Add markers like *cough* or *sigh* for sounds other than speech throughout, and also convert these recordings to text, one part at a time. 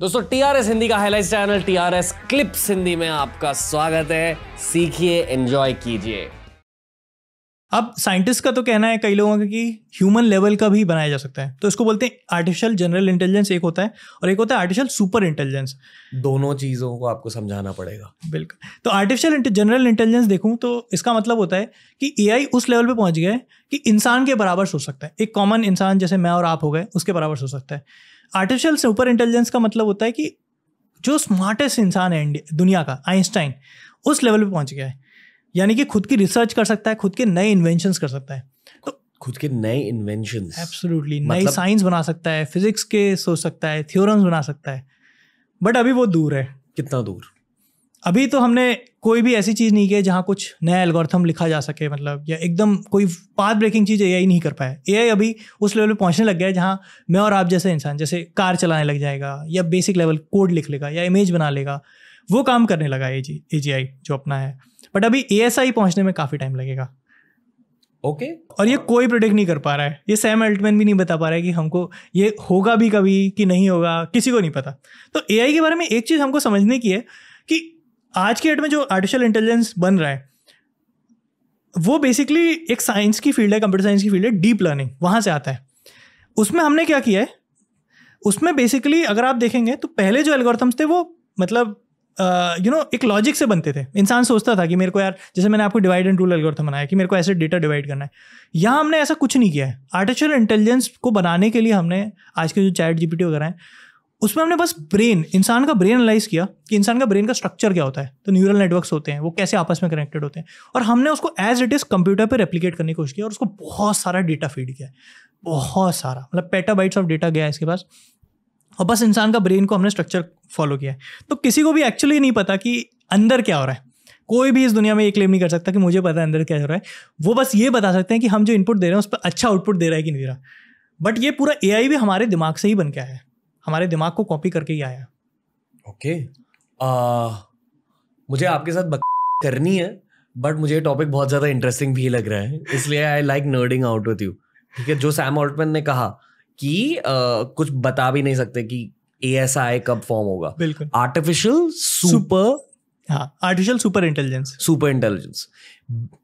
दोस्तों टीआरएस हिंदी का highlight channel TRS clips Hindi में आपका स्वागत है सीखिए एंजॉय कीजिए अब साइंटिस्ट का तो कहना है कई लोगों का कि ह्यूमन लेवल का भी बनाया जा सकता है तो इसको बोलते हैं आर्टिफिशियल जनरल इंटेलिजेंस एक होता है और एक होता है आर्टिफिशियल सुपर इंटेलिजेंस दोनों चीज़ों को आपको समझाना पड़ेगा बिल्कुल तो आर्टिफिशियल जनरल इंटेलिजेंस देखूं तो इसका मतलब होता है कि ए उस लेवल पर पहुंच गया है कि इंसान के बराबर सोच सकता है एक कॉमन इंसान जैसे मैं और आप हो गए उसके बराबर सोच सकता है आर्टिफिशियल सुपर इंटेलिजेंस का मतलब होता है कि जो स्मार्टेस्ट इंसान है दुनिया का आइंस्टाइन उस लेवल पे पहुंच गया है यानी कि खुद की रिसर्च कर सकता है खुद के नए इन्वेंशन कर सकता है तो खुद के नए इन्वेंशन एब्सोल्युटली नई साइंस मतलब बना सकता है फिजिक्स के सोच सकता है थियोरम्स बना सकता है बट अभी वो दूर है कितना दूर अभी तो हमने कोई भी ऐसी चीज़ नहीं की है जहाँ कुछ नया एल्गोरिथम लिखा जा सके मतलब या एकदम कोई पाथ ब्रेकिंग चीज़ ए नहीं कर पाया ए अभी उस लेवल पर पहुँचने लग गया है जहाँ मैं और आप जैसे इंसान जैसे कार चलाने लग जाएगा या बेसिक लेवल कोड लिख लेगा या इमेज बना लेगा वो काम करने लगा ए जी ए जी आई जो अपना है बट अभी ए एस आई पहुँचने में काफ़ी टाइम लगेगा ओके okay. और ये कोई प्रोडिक्ट नहीं कर पा रहा है ये सैम अल्टमैन भी नहीं बता पा रहा है कि हमको ये होगा भी कभी कि नहीं होगा किसी को नहीं पता तो ए के बारे में एक चीज़ हमको समझने की है कि आज के डेट में जो आर्टिफिशियल इंटेलिजेंस बन रहा है वो बेसिकली एक साइंस की फील्ड है कंप्यूटर साइंस की फील्ड है डीप लर्निंग वहाँ से आता है उसमें हमने क्या किया है उसमें बेसिकली अगर आप देखेंगे तो पहले जो एल्गोरिथम्स थे वो मतलब यू नो एक लॉजिक से बनते थे इंसान सोचता था कि मेरे को यार जैसे मैंने आपको डिवाइड एंड रूल एल्गोरिथम बनाया कि मेरे को ऐसे डेटा डिवाइड करना है यहाँ हमने ऐसा कुछ नहीं किया है आर्टिफिशियल इंटेलिजेंस को बनाने के लिए हमने आज के जो चैट जीपीटी वगैरह हैं उसमें हमने बस ब्रेन इंसान का ब्रेन एनालाइज किया कि इंसान का ब्रेन का स्ट्रक्चर क्या होता है तो न्यूरल नेटवर्क्स होते हैं वो कैसे आपस में कनेक्टेड होते हैं और हमने उसको एज इट इज़ कंप्यूटर पर रेप्लीकेट करने की कोशिश की और उसको बहुत सारा डेटा फीड किया बहुत सारा मतलब बाइट्स ऑफ डेटा गया है इसके पास और बस इंसान का ब्रेन को हमने स्ट्रक्चर फॉलो किया है तो किसी को भी एक्चुअली नहीं पता कि अंदर क्या हो रहा है कोई भी इस दुनिया में ये क्लेम नहीं कर सकता कि मुझे पता है अंदर क्या हो रहा है वो बस ये बता सकते हैं कि हम जो इनपुट दे रहे हैं उस पर अच्छा आउटपुट दे रहा है कि नहीं दे रहा बट ये पूरा ए भी हमारे दिमाग से ही बन के आया है हमारे दिमाग को कॉपी करके ही आया ओके मुझे आपके साथ करनी है बट मुझे टॉपिक बहुत ज़्यादा इंटरेस्टिंग भी लग रहा है इसलिए I like nerding out with you ठीक है जो सैम ऑल्टमैन ने कहा कि आ, कुछ बता भी नहीं सकते कि ए कब फॉर्म होगा बिल्कुल artificial super artificial super intelligence super intelligence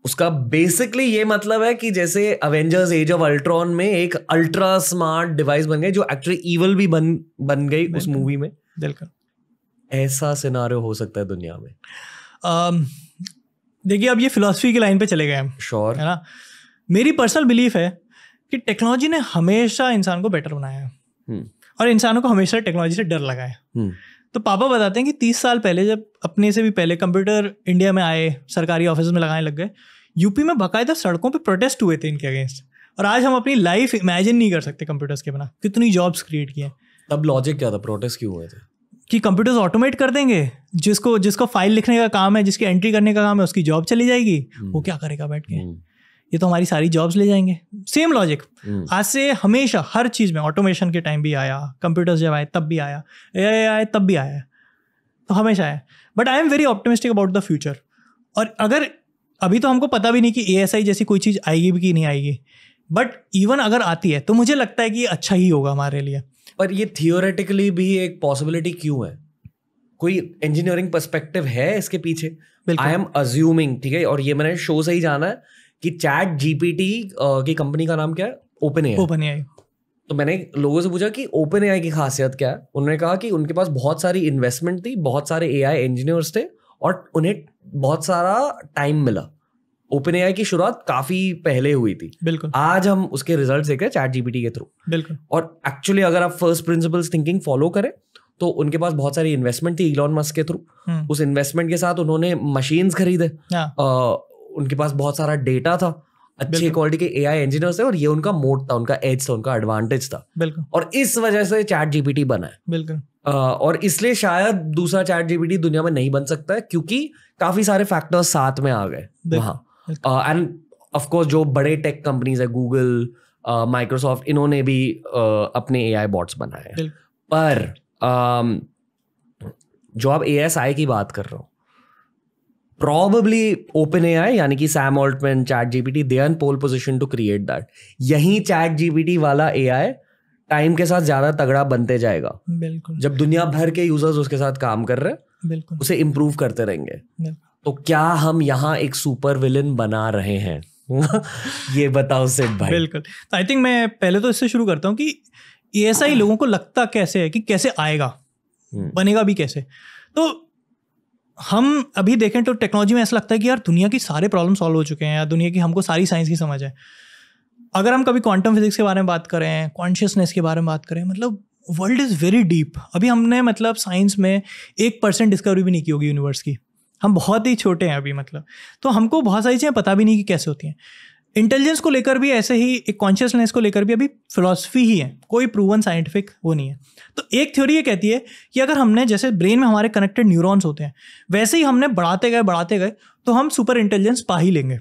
उसका बेसिकली ये मतलब है कि जैसे अवेंजर्स एज ऑफ अल्ट्रॉन में एक अल्ट्रा स्मार्ट डिवाइस बन गई जो एक्चुअली ईवल भी बन बन गई उस मूवी में बिल्कुल ऐसा सिनारियो हो सकता है दुनिया में देखिए अब ये फिलोसफी की लाइन पे चले गए हम श्योर है ना मेरी पर्सनल बिलीफ है कि टेक्नोलॉजी ने हमेशा इंसान को बेटर बनाया है हम्म। और इंसानों को हमेशा टेक्नोलॉजी से डर लगा है हम्म। तो पापा बताते हैं कि तीस साल पहले जब अपने से भी पहले कंप्यूटर इंडिया में आए सरकारी ऑफिस में लगाने लग गए यूपी में बाकायदा सड़कों पर प्रोटेस्ट हुए थे इनके अगेंस्ट और आज हम अपनी लाइफ इमेजिन नहीं कर सकते कंप्यूटर्स के बिना कितनी जॉब्स क्रिएट किए तब लॉजिक क्या था प्रोटेस्ट क्यों हुए थे कि कंप्यूटर्स ऑटोमेट कर देंगे जिसको जिसको फाइल लिखने का काम है जिसकी एंट्री करने का काम है उसकी जॉब चली जाएगी हम्म। वो क्या करेगा बैठ के हम्म। ये तो हमारी सारी जॉब्स ले जाएंगे सेम लॉजिक hmm. आज से हमेशा हर चीज़ में ऑटोमेशन के टाइम भी आया कंप्यूटर्स जब आए तब भी आया ए आए तब भी आया तो हमेशा आया but I am very optimistic about the future और अगर अभी तो हमको पता भी नहीं कि ए जैसी कोई चीज़ आएगी भी कि नहीं आएगी बट इवन अगर आती है तो मुझे लगता है कि अच्छा ही होगा हमारे लिए पर ये थियोरेटिकली भी एक पॉसिबिलिटी क्यों है कोई इंजीनियरिंग पर्सपेक्टिव है इसके पीछे आई एम अज्यूमिंग ठीक है और ये मैंने शो से ही जाना है कि चैट जीपीटी की कंपनी का नाम क्या है ओपन ए ओपन ए तो मैंने लोगों से पूछा कि ओपन ए की खासियत क्या है उन्होंने कहा कि उनके पास बहुत सारी इन्वेस्टमेंट थी बहुत सारे ए इंजीनियर्स थे और उन्हें बहुत सारा टाइम मिला ओपन एआई की शुरुआत काफी पहले हुई थी बिल्कुल आज हम उसके रिजल्ट देख रहे हैं चैट जीपीटी के थ्रू बिल्कुल और एक्चुअली अगर आप फर्स्ट प्रिंसिपल्स थिंकिंग फॉलो करें तो उनके पास बहुत सारी इन्वेस्टमेंट थी इलॉन मस्क के थ्रू हम्म। उस इन्वेस्टमेंट के साथ उन्होंने मशीन्स खरीदे हाँ। उनके पास बहुत सारा डेटा था अच्छी क्वालिटी के एआई इंजीनियर थे और ये उनका मोड था उनका एज था उनका एडवांटेज था बिल्कुल और इस वजह से चैट जीपीटी बना है बिल्कुल और इसलिए शायद दूसरा चैट जीपीटी दुनिया में नहीं बन सकता है क्योंकि काफी सारे फैक्टर्स साथ में आ गए वहाँ एंड ऑफकोर्स जो बड़े टेक कंपनीज है गूगल माइक्रोसॉफ्ट इन्होंने भी uh, अपने ए आई बॉट्स बनाए पर uh, जो आप ए एस आई की बात कर रहे हो probably OpenAI यानी कि Sam Altman, ChatGPT, they are in pole position to create that. यही ChatGPT वाला AI टाइम के साथ ज्यादा तगड़ा बनते जाएगा बिल्कुल जब दुनिया भर के यूजर्स उसके साथ काम कर रहे हैं बिल्कुल उसे इम्प्रूव करते रहेंगे तो क्या हम यहाँ एक सुपर विलन बना रहे हैं *laughs* ये बताओ से भाई बिल्कुल तो आई थिंक मैं पहले तो इससे शुरू करता हूँ कि ऐसा ही लोगों को लगता कैसे है कि कैसे आएगा हम्म। बनेगा भी कैसे तो हम अभी देखें तो टेक्नोलॉजी में ऐसा लगता है कि यार दुनिया की सारे प्रॉब्लम सॉल्व हो चुके हैं या दुनिया की हमको सारी साइंस की समझ है अगर हम कभी क्वांटम फिजिक्स के बारे में बात करें कॉन्शियसनेस के बारे में बात करें मतलब वर्ल्ड इज़ वेरी डीप अभी हमने मतलब साइंस में एक परसेंट डिस्कवरी भी नहीं की होगी यूनिवर्स की हम बहुत ही छोटे हैं अभी मतलब तो हमको बहुत सारी चीज़ें पता भी नहीं कि कैसे होती हैं इंटेलिजेंस को लेकर भी ऐसे ही एक कॉन्शियसनेस को लेकर भी अभी फ़िलोसफी ही है कोई प्रूवन साइंटिफिक वो नहीं है तो एक थ्योरी ये कहती है कि अगर हमने जैसे ब्रेन में हमारे कनेक्टेड न्यूरॉन्स होते हैं वैसे ही हमने बढ़ाते गए बढ़ाते गए तो हम सुपर इंटेलिजेंस पा ही लेंगे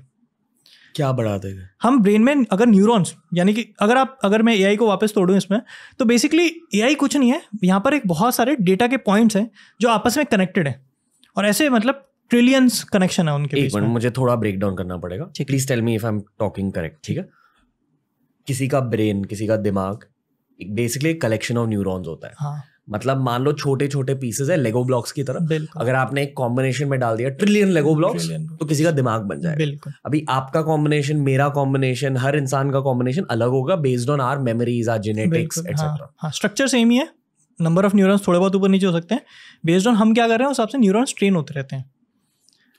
क्या बढ़ाते गए हम ब्रेन में अगर न्यूरॉन्स यानी कि अगर आप अगर मैं एआई को वापस तोड़ूँ इसमें तो बेसिकली एआई कुछ नहीं है यहाँ पर एक बहुत सारे डेटा के पॉइंट्स हैं जो आपस में कनेक्टेड हैं और ऐसे मतलब ट्रिलियंस कनेक्शन है उनके एक मुझे थोड़ा ब्रेक डाउन करना पड़ेगा please tell me if I am talking correct ठीक है किसी का ब्रेन किसी का दिमाग बेसिकली कलेक्शन ऑफ न्यूरॉन्स होता है हाँ. मतलब मान लो छोटे छोटे पीसेस है लेगो ब्लॉक्स की तरह अगर आपने एक कॉम्बिनेशन में डाल दिया ट्रिलियन लेगो ब्लॉक्स तो किसी का दिमाग बन जाए अभी आपका कॉम्बिनेशन मेरा कॉम्बिनेशन हर इंसान का कॉम्बिनेशन अलग होगा based on our memories our genetics etcetera structure same ही है नंबर ऑफ न्यूरॉन्स थोड़े बहुत ऊपर नीचे हो सकते हैं बेस्ड ऑन हम क्या कर रहे हैं उस हिसाब से न्यूरॉन्स ट्रेन होते रहते हैं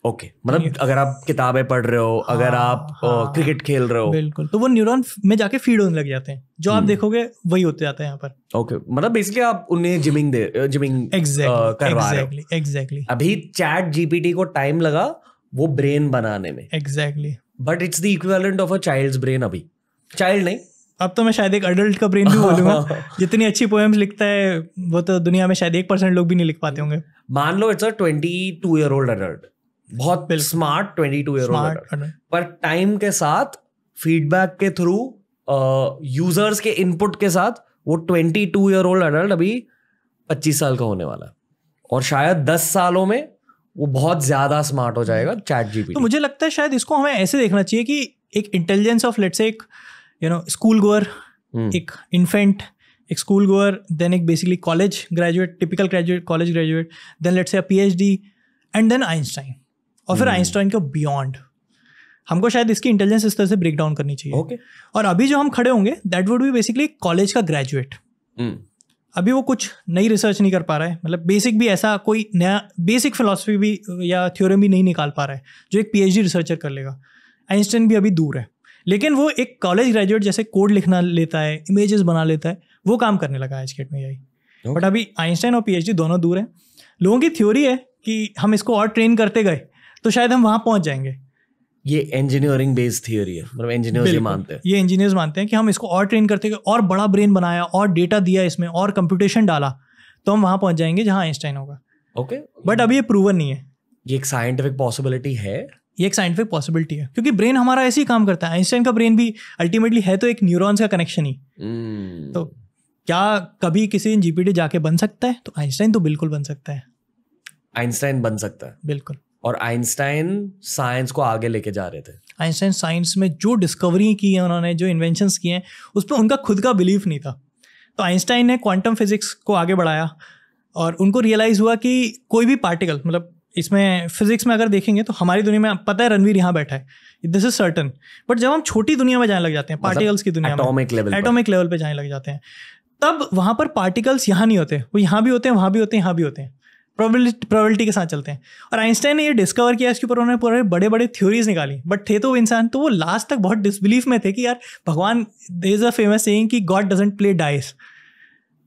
ओके okay. मतलब अगर आप किताबें पढ़ रहे हो हाँ, अगर आप हाँ, क्रिकेट खेल रहे हो बिल्कुल तो वो न्यूरॉन में जाके फीड होने लग जाते हैं जो आप hmm. देखोगे वही होते जाते हैं यहाँ पर ओके okay. मतलब बेसिकली आप उन्हें जिमिंग दे जिमिंग exactly, uh, करवा exactly, रहे एग्जैक्टली exactly. अभी चैट जीपीटी को टाइम लगा वो ब्रेन बनाने में exactly but it's the equivalent of a child's brain अभी चाइल्ड नहीं अब तो मैं शायद एक अडल्ट का ब्रेन भी बोलूंगा *laughs* जितनी अच्छी पोएम्स लिखता है वो तो दुनिया में शायद एक परसेंट लोग भी नहीं लिख पाते होंगे मान लो it's a twenty two year old adult बहुत smart twenty two year old पर टाइम के साथ फीडबैक के थ्रू यूजर्स के इनपुट के साथ वो twenty two year old adult अभी पच्चीस साल का होने वाला और शायद दस सालों में वो बहुत ज्यादा स्मार्ट हो जाएगा चैट जी तो मुझे लगता है शायद इसको हमें ऐसे देखना चाहिए कि एक इंटेलिजेंस ऑफ लेट्स एक यू नो स्कूल गोअर एक इन्फेंट एक स्कूल गोअर देन एक basically college graduate typical graduate college graduate then let's a P H D and then Einstein और फिर hmm. आइंस्टाइन का बियॉन्ड हमको शायद इसकी इंटेलिजेंस इस तरह से ब्रेक डाउन करनी चाहिए okay. और अभी जो हम खड़े होंगे that would be basically college का ग्रेजुएट hmm. अभी वो कुछ नई रिसर्च नहीं कर पा रहा है मतलब बेसिक भी ऐसा कोई नया बेसिक फिलोसफी भी या थ्योरम भी नहीं निकाल पा रहा है जो एक पीएचडी रिसर्चर कर लेगा आइंस्टाइन भी अभी दूर है लेकिन वो एक कॉलेज ग्रेजुएट जैसे कोड लिखना लेता है इमेजेस बना लेता है वो काम करने लगा आज के में यही बट अभी आइंस्टाइन और पीएचडी दोनों दूर हैं लोगों की थ्योरी है कि हम इसको और ट्रेन करते गए तो शायद हम वहां पहुंच जाएंगे ये इंजीनियरिंग बेस्ड थियोरी है मतलब इंजीनियर्स ये मानते हैं ये इंजीनियर्स मानते हैं कि हम इसको और ट्रेन करते हैं और बड़ा ब्रेन बनाया और डेटा दिया इसमें और कंप्यूटेशन डाला तो हम वहां पहुंच जाएंगे जहां आइंस्टाइन होगा ओके बट अभी ये प्रूवन नहीं है ये एक साइंटिफिक पॉसिबिलिटी है ये एक साइंटिफिक पॉसिबिलिटी है क्योंकि ब्रेन हमारा ऐसे ही काम करता है आइंस्टाइन का ब्रेन भी अल्टीमेटली है तो एक न्यूरॉन्स का कनेक्शन ही hmm। तो क्या कभी किसी दिन जीपीटी जाके बन सकता है तो आइंस्टाइन तो बिल्कुल बन सकता है आइंस्टाइन बन सकता है बिल्कुल और आइंस्टाइन साइंस को आगे लेके जा रहे थे आइंस्टाइन साइंस में जो डिस्कवरी की है उन्होंने जो इन्वेंशन किए हैं उस पर उनका खुद का बिलीफ नहीं था तो आइंस्टाइन ने क्वांटम फिजिक्स को आगे बढ़ाया और उनको रियलाइज़ हुआ कि कोई भी पार्टिकल मतलब इसमें फिजिक्स में अगर देखेंगे तो हमारी दुनिया में पता है रणवीर यहाँ बैठा है दिस इज सर्टन बट जब हम छोटी दुनिया में जाने लग जाते हैं पार्टिकल्स मतलब की दुनिया एटॉमिक लेवल एटॉमिक लेवल पे जाने लग जाते हैं तब वहाँ पर पार्टिकल्स यहाँ नहीं होते वो यहाँ भी होते हैं वहाँ भी होते हैं यहाँ भी होते हैं प्रोबेबिलिटी प्रोबेबिलिटी के साथ चलते हैं और आइंस्टाइन ने ये डिस्कवर किया इसके ऊपर उन्होंने पूरे बड़े बड़े थ्योरीज निकाली बट थे तो वो इंसान तो वो लास्ट तक बहुत डिसबिलीफ में थे कि यार भगवान there is a famous saying कि गॉड डजेंट प्ले डाइस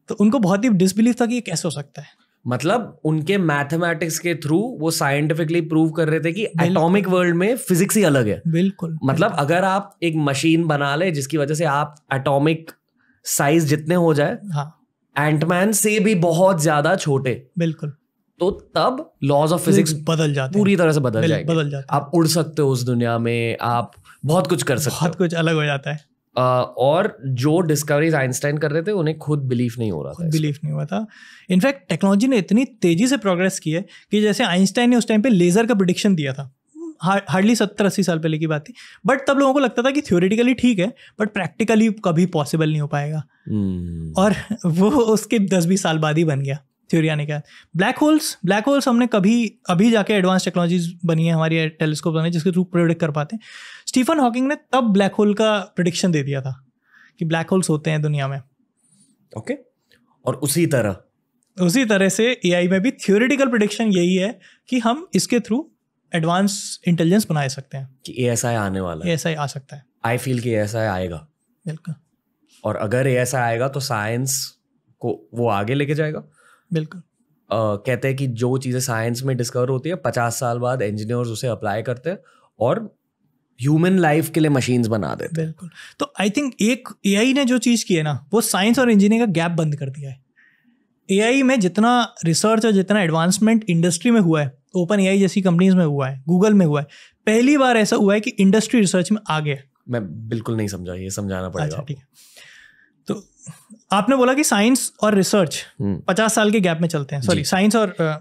तो उनको बहुत ही डिसबिलीफ था कि ये कैसे हो सकता है मतलब उनके मैथमेटिक्स के थ्रू वो साइंटिफिकली प्रूव कर रहे थे कि एटॉमिक वर्ल्ड में फिजिक्स ही अलग है बिल्कुल मतलब बिल्कुल। अगर आप एक मशीन बना ले जिसकी वजह से आप एटॉमिक साइज जितने हो जाए हाँ एंटमैन से भी बहुत ज्यादा छोटे बिल्कुल तो तब लॉज ऑफ फिजिक्स बदल जाते पूरी तरह से बदल जाएंगे बदल जाते आप उड़ सकते हो उस दुनिया में आप बहुत कुछ कर सकते बहुत कुछ अलग हो जाता है आ, और जो डिस्कवरीज आइंस्टाइन कर रहे थे उन्हें खुद बिलीव नहीं हो रहा था बिलीव नहीं हुआ था इनफैक्ट टेक्नोलॉजी ने इतनी तेजी से प्रोग्रेस की है कि जैसे आइंस्टाइन ने उस टाइम पे लेजर का प्रिडिक्शन दिया था हार्डली सत्तर अस्सी साल पहले की बात थी बट तब लोगों को लगता था कि थ्योरेटिकली ठीक है बट प्रैक्टिकली कभी पॉसिबल नहीं हो पाएगा hmm. और वो उसके दस बीस साल बाद ही बन गया थ्योरी आने का ब्लैक होल्स ब्लैक होल्स हमने कभी अभी जाके एडवांस टेक्नोलॉजीज बनी है हमारी टेलीस्कोप में जिसके थ्रू प्रोडिक्ट कर पाते हैं स्टीफन हॉकिंग ने तब ब्लैक होल का प्रडिक्शन दे दिया था कि ब्लैक होल्स होते हैं दुनिया में ओके okay. और उसी तरह उसी तरह से ए में भी थियोरिटिकल प्रडिक्शन यही है कि हम इसके थ्रू एडवांस इंटेलिजेंस बना सकते हैं कि ए आने वाला है ए आ सकता है आई फील कि ए आएगा बिल्कुल और अगर ए आएगा तो साइंस को वो आगे लेके जाएगा बिल्कुल uh, कहते हैं कि जो चीज़ें साइंस में डिस्कवर होती है पचास साल बाद इंजीनियर्स उसे अप्लाई करते हैं और ह्यूमन लाइफ के लिए मशीन्स बना देते बिल्कुल तो आई थिंक एक ए ने जो चीज़ की है ना वो साइंस और इंजीनियरिंग का गैप बंद कर दिया है ए में जितना रिसर्च और जितना एडवांसमेंट इंडस्ट्री में हुआ है ओपन ए जैसी कंपनीज में हुआ है गूगल में हुआ है पहली बार ऐसा हुआ है कि इंडस्ट्री रिसर्च में आ गया मैं बिल्कुल नहीं समझा ये समझाना पड़ेगा अच्छा ठीक है आपने बोला कि साइंस और रिसर्च हम्म। पचास साल के गैप में चलते हैं सॉरी साइंस और uh,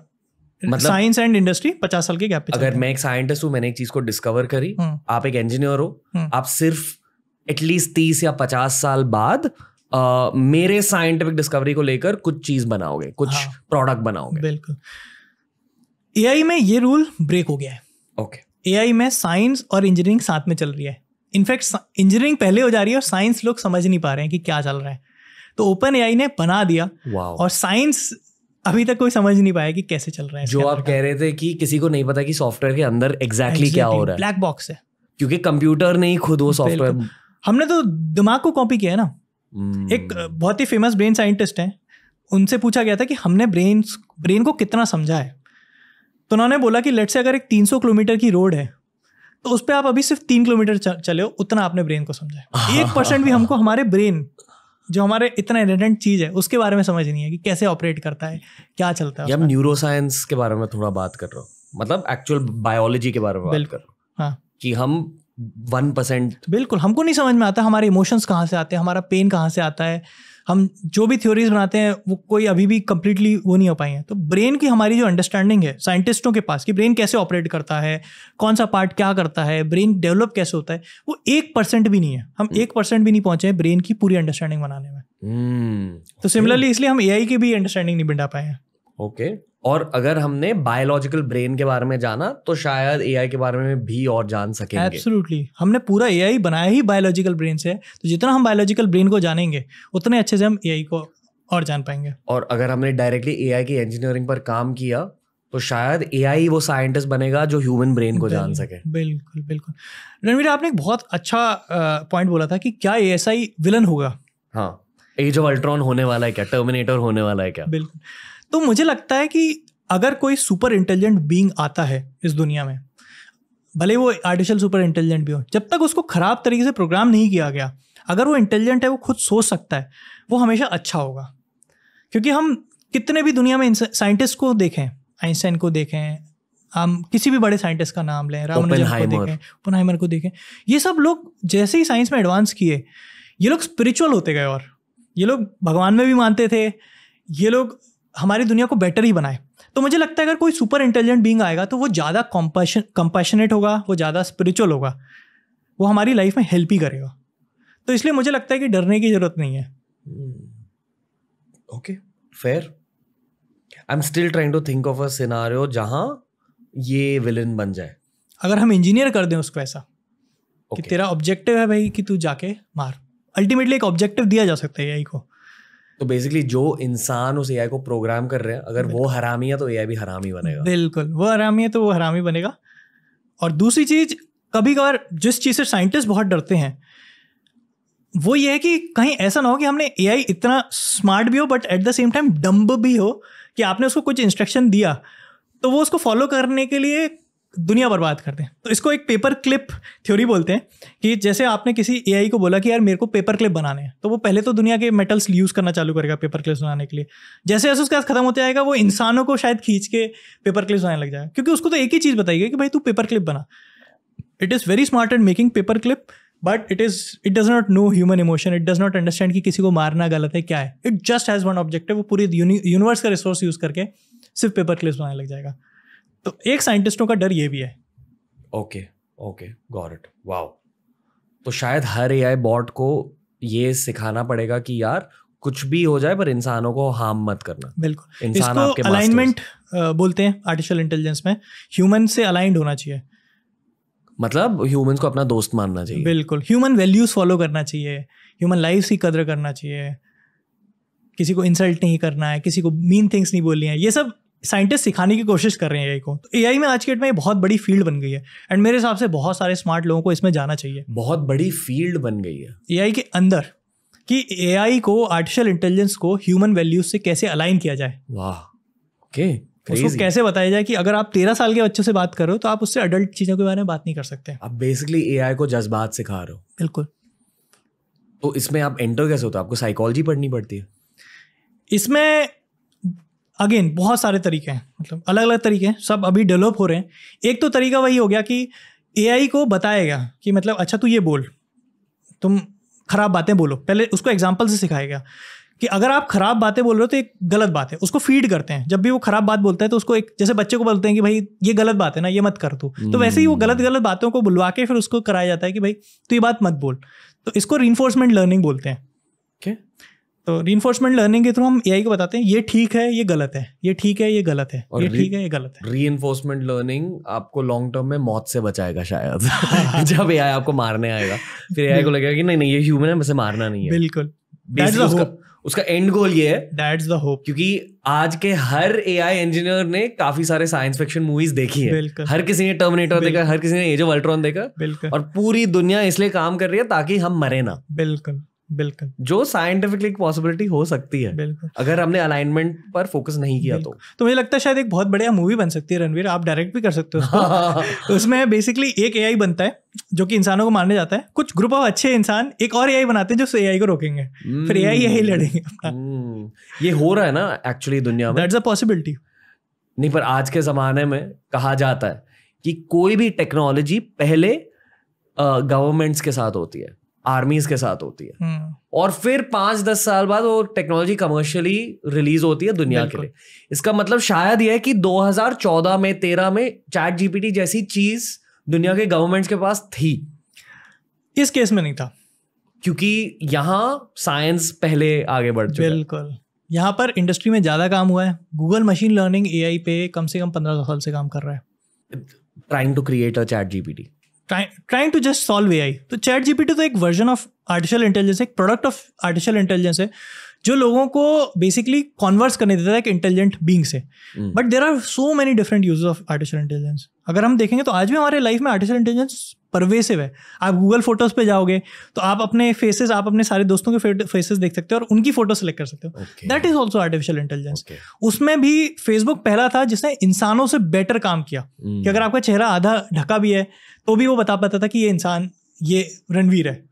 मतलब साइंस एंड इंडस्ट्री पचास साल के गैप पे अगर मैं एक साइंटिस्ट हूँ मैंने एक चीज को डिस्कवर करी हम्म। आप एक इंजीनियर हो हम्म। आप सिर्फ एटलीस्ट तीस या पचास साल बाद आ, uh, मेरे साइंटिफिक डिस्कवरी को लेकर कुछ चीज बनाओगे कुछ हाँ, प्रोडक्ट बनाओगे बिल्कुल ए में ये रूल ब्रेक हो गया है ओके ए में साइंस और इंजीनियरिंग साथ में चल रही है इनफैक्ट इंजीनियरिंग पहले हो जा रही है और साइंस लोग समझ नहीं पा रहे हैं कि क्या चल रहा है तो ओपन ए ने बना दिया और साइंस अभी तक कोई समझ नहीं पाया कि कैसे चल रहा है जो आप कह रहे थे कि किसी को नहीं पता कि सॉफ्टवेयर के अंदर एग्जैक्टली क्या हो रहा है ब्लैक बॉक्स है क्योंकि कंप्यूटर ने ही खुद वो सॉफ्टवेयर हमने तो दिमाग को कॉपी किया है ना हम्म। एक बहुत ही फेमस ब्रेन साइंटिस्ट हैं उनसे पूछा गया था कि हमने ब्रेन ब्रेन को कितना समझा है तो उन्होंने बोला कि लेट से अगर एक 300 किलोमीटर की रोड है तो उस पर आप अभी सिर्फ तीन किलोमीटर चले हो उतना आपने ब्रेन को समझा हाँ, एक परसेंट भी हमको हमारे ब्रेन जो हमारे इतना इरेडेंट चीज़ है उसके बारे में समझ नहीं है कि कैसे ऑपरेट करता है क्या चलता है हम न्यूरो साइंस के बारे में थोड़ा बात कर रहा हूँ मतलब एक्चुअल बायोलॉजी के बारे में बात कर रहा हूँ हाँ कि हम वन परसेंट बिल्कुल हमको नहीं समझ में आता हमारे इमोशंस कहाँ से आते हैं हमारा पेन कहाँ से आता है हम जो भी थ्योरीज बनाते हैं वो कोई अभी भी कम्प्लीटली वो नहीं हो पाई हैं तो ब्रेन की हमारी जो अंडरस्टैंडिंग है साइंटिस्टों के पास कि ब्रेन कैसे ऑपरेट करता है कौन सा पार्ट क्या करता है ब्रेन डेवलप कैसे होता है वो एक परसेंट भी नहीं है हम hmm. एक परसेंट भी नहीं पहुंचे हैं ब्रेन की पूरी अंडरस्टैंडिंग बनाने में hmm. तो सिमिलरली इसलिए हम ए के भी अंडरस्टैंडिंग नहीं बिंडा पाए हैं ओके और अगर हमने बायोलॉजिकल ब्रेन के बारे में जाना तो शायद एआई के बारे में भी और जान सकेंगे एब्सोल्युटली हमने पूरा एआई बनाया ही बायोलॉजिकल ब्रेन से तो जितना हम बायोलॉजिकल ब्रेन को जानेंगे उतने अच्छे से हम एआई को और जान पाएंगे और अगर हमने डायरेक्टली एआई की इंजीनियरिंग पर काम किया तो शायद ए वो साइंटिस्ट बनेगा जो ह्यूमन ब्रेन को जान सके बिल्कुल बिल्कुल रणवीर आपने एक बहुत अच्छा पॉइंट बोला था कि क्या ए विलन होगा हाँ एज ऑफ अल्ट्रॉन होने वाला है क्या टर्मिनेटर होने वाला है क्या बिल्कुल तो मुझे लगता है कि अगर कोई सुपर इंटेलिजेंट बींग आता है इस दुनिया में भले वो आर्टिफिशियल सुपर इंटेलिजेंट भी हो जब तक उसको ख़राब तरीके से प्रोग्राम नहीं किया गया अगर वो इंटेलिजेंट है वो खुद सोच सकता है वो हमेशा अच्छा होगा क्योंकि हम कितने भी दुनिया में साइंटिस्ट को देखें आइंस्टाइन को देखें हम किसी भी बड़े साइंटिस्ट का नाम लें राम को देखें पुनहाइमर को देखें ये सब लोग जैसे ही साइंस में एडवांस किए ये लोग स्पिरिचुअल होते गए और ये लोग भगवान में भी मानते थे ये लोग हमारी दुनिया को बेटर ही बनाए तो मुझे लगता है अगर कोई सुपर इंटेलिजेंट बींग आएगा तो वो ज़्यादा कॉम्पैशन कंपैशनेट होगा वो ज़्यादा स्पिरिचुअल होगा वो हमारी लाइफ में हेल्प ही करेगा तो इसलिए मुझे लगता है कि डरने की ज़रूरत नहीं है okay fair I am still trying to think of a scenario जहाँ ये विलन बन जाए अगर हम इंजीनियर कर दें उसको ऐसा okay. कि तेरा ऑब्जेक्टिव है भाई कि तू जाके मार अल्टीमेटली एक ऑब्जेक्टिव दिया जा सकता है यही को तो बेसिकली जो इंसान उस एआई को प्रोग्राम कर रहे हैं अगर वो हरामी है तो एआई भी हरामी बनेगा बिल्कुल वो हरामी है तो वो हरामी बनेगा और दूसरी चीज कभी कभार जिस चीज़ से साइंटिस्ट बहुत डरते हैं वो ये है कि कहीं ऐसा ना हो कि हमने एआई इतना स्मार्ट भी हो but at the same time dumb भी हो कि आपने उसको कुछ इंस्ट्रक्शन दिया तो वो उसको फॉलो करने के लिए दुनिया बर्बाद करते हैं तो इसको एक पेपर क्लिप थ्योरी बोलते हैं कि जैसे आपने किसी ए को बोला कि यार मेरे को पेपर क्लिप बनाने हैं तो वो पहले तो दुनिया के मेटल्स यूज़ करना चालू करेगा पेपर क्लिप्स बनाने के लिए जैसे जैसे उसके खत्म होते जाएगा वो इंसानों को शायद खींच के पेपर क्लिप्स बनाने लग जाएगा क्योंकि उसको तो एक ही चीज़ बताई गई कि भाई तू पेपर क्लिप बना it is very smart and making paper clip but it is it does not know human emotion it does not understand कि किसी को मारना गलत है क्या है it just has one objective वो पूरी यूनिवर्स का रिसोर्स यूज़ करके सिर्फ पेपर क्लिप्स बनाने लग जाएगा तो एक साइंटिस्टों का डर ये भी है okay okay got it wow तो शायद हर ए आई बॉट को ये सिखाना पड़ेगा कि यार कुछ भी हो जाए पर इंसानों को हार्म मत करना बिल्कुल इंसान आपके अलाइनमेंट बोलते हैं आर्टिफिशियल इंटेलिजेंस में ह्यूमन से अलाइंड होना चाहिए मतलब ह्यूमन को अपना दोस्त मानना चाहिए बिल्कुल ह्यूमन वैल्यूज फॉलो करना चाहिए ह्यूमन लाइफ की कदर करना चाहिए किसी को इंसल्ट नहीं करना है किसी को मीन थिंग्स नहीं बोलनी है ये सब साइंटिस्ट सिखाने की कोशिश कर रहे हैं एआई को तो एआई में आज के डेट में बहुत बड़ी फील्ड बन गई है एंड मेरे हिसाब से बहुत सारे स्मार्ट लोगों को इसमें जाना चाहिए बहुत बड़ी फील्ड बन गई है एआई के अंदर कि एआई को आर्टिफिशियल इंटेलिजेंस को ह्यूमन वैल्यूज से कैसे अलाइन किया जाए वाह ओके okay. उसको कैसे बताया जाए कि अगर आप तेरह साल के बच्चों से बात करो तो आप उससे अडल्ट चीज़ों के बारे में बात नहीं कर सकते आप बेसिकली ए को जज्बात सिखा रहे हो बिल्कुल तो इसमें आप एंटर कैसे होते हो आपको साइकोलॉजी पढ़नी पड़ती है इसमें अगेन बहुत सारे तरीके हैं मतलब अलग अलग तरीके हैं सब अभी डेवलप हो रहे हैं एक तो तरीका वही हो गया कि ए को बताएगा कि मतलब अच्छा तू ये बोल तुम खराब बातें बोलो पहले उसको एग्जाम्पल से सिखाएगा कि अगर आप खराब बातें बोल रहे हो तो एक गलत बात है उसको फीड करते हैं जब भी वो खराब बात बोलता है तो उसको एक जैसे बच्चे को बोलते हैं कि भाई ये गलत बात है ना ये मत कर तू तो हम्म। वैसे ही वो गलत गलत बातों को बुलवा के फिर उसको कराया जाता है कि भाई तू ये बात मत बोल तो इसको रीन्फोर्समेंट लर्निंग बोलते हैं okay. तो री लर्निंग के थ्रू हम ए को बताते हैं ये ठीक है ये गलत है ये ठीक है ये गलत है ये ठीक है ये गलत है री लर्निंग आपको लॉन्ग टर्म में मौत से बचाएगा शायद हाँ। *laughs* जब ए आपको मारने आएगा फिर ए को लगेगा कि नहीं नहीं ये ह्यूमन है मुझे मारना नहीं है बिल्कुल उसका, एंड गोल ये है दैट्स द होप क्योंकि आज के हर एआई इंजीनियर ने काफी सारे साइंस फिक्शन मूवीज देखी है हर किसी ने टर्मिनेटर देखा हर किसी ने एज ऑफ अल्ट्रॉन देखा और पूरी दुनिया इसलिए काम कर रही है ताकि हम मरे ना बिल्कुल बिल्कुल जो साइंटिफिकली पॉसिबिलिटी हो सकती है बिल्कुल अगर हमने अलाइनमेंट पर फोकस नहीं किया तो तो मुझे लगता है शायद एक बहुत बढ़िया मूवी बन सकती है रणवीर आप डायरेक्ट भी कर सकते हो हाँ। उसमें बेसिकली एक एआई बनता है जो कि इंसानों को मारने जाता है कुछ ग्रुप ऑफ अच्छे इंसान एक और एआई बनाते हैं जो ए को रोकेंगे फिर ए आई hmm। यही लड़ेंगे hmm। ये हो रहा है ना एक्चुअली दुनिया में दैट्स अ पॉसिबिलिटी नहीं पर आज के जमाने में कहा जाता है कि कोई भी टेक्नोलॉजी पहले गवर्नमेंट्स के साथ होती है आर्मीज के साथ होती है हम्म। और फिर पांच दस साल बाद वो टेक्नोलॉजी कमर्शियली रिलीज होती है दुनिया के लिए इसका मतलब शायद यह है कि 2014 में 13 में चैट जीपीटी जैसी चीज दुनिया के गवर्नमेंट्स के पास थी इस केस में नहीं था क्योंकि यहाँ साइंस पहले आगे बढ़ चुका बिल्कुल यहाँ पर इंडस्ट्री में ज़्यादा काम हुआ है गूगल मशीन लर्निंग ए पे कम से कम पंद्रह साल से काम कर रहा है trying to create a ChatGPT trying to just solve a तो चैट जीपीटी तो एक वर्जन ऑफ आर्टिफिशियल इंटेलिजेंस एक प्रोडक्ट ऑफ आर्टिफिशियल इंटेलिजेंस है जो लोगों को बेसिकली कॉन्वर्स करने देता है एक इंटेलिजेंट बींग से but there are so many different use of artificial intelligence अगर हम देखेंगे तो आज भी हमारे लाइफ में आर्टिफिशियल इंटेलिजेंस परवेसिव है आप गूगल फोटोज पे जाओगे तो आप अपने फेसेस आप अपने सारे दोस्तों के फेसेस देख सकते हो और उनकी फोटो सेलेक्ट कर सकते हो that is also artificial intelligence उसमें भी फेसबुक पहला था जिसने इंसानों से बेटर काम किया hmm. कि अगर आपका चेहरा आधा ढका भी है तो भी वो बता पाता था कि ये इंसान ये रणवीर है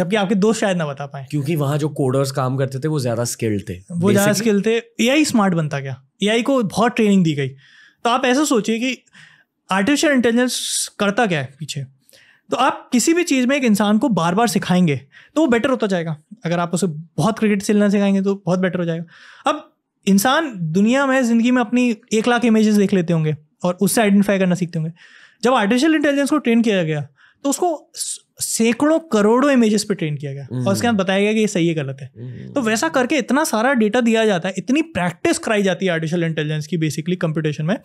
जबकि आपके दोस्त शायद ना बता पाए क्योंकि वहाँ जो कोडर्स काम करते थे वो ज्यादा स्किल्ड थे वो ज्यादा स्किल्ड थे ए स्मार्ट बनता गया ए को बहुत ट्रेनिंग दी गई तो आप ऐसा सोचिए कि आर्टिफिशियल इंटेलिजेंस करता क्या है पीछे तो आप किसी भी चीज़ में एक इंसान को बार बार सिखाएंगे तो वो बेटर होता जाएगा अगर आप उसे बहुत क्रिकेट खेलना सिखाएंगे तो बहुत बेटर हो जाएगा अब इंसान दुनिया में ज़िंदगी में अपनी एक लाख इमेजेस देख लेते होंगे और उससे आइडेंटिफाई करना सीखते होंगे जब आर्टिफिशियल इंटेलिजेंस को ट्रेन किया गया तो उसको सैकड़ों करोड़ों इमेजेस पे ट्रेन किया गया और हम्म। उसके बाद बताया गया कि ये सही है गलत है हम्म। तो वैसा करके इतना सारा डेटा दिया जाता है इतनी प्रैक्टिस कराई जाती है आर्टिफिशियल इंटेलिजेंस की बेसिकली कंप्यूटेशन में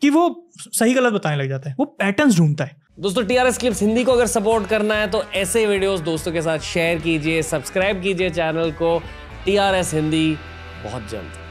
कि वो सही गलत बताने लग जाता है वो पैटर्न ढूंढता है दोस्तों T R S clips Hindi को अगर सपोर्ट करना है तो ऐसे वीडियोस दोस्तों के साथ शेयर कीजिए सब्सक्राइब कीजिए चैनल को टी आर एस हिंदी बहुत जल्द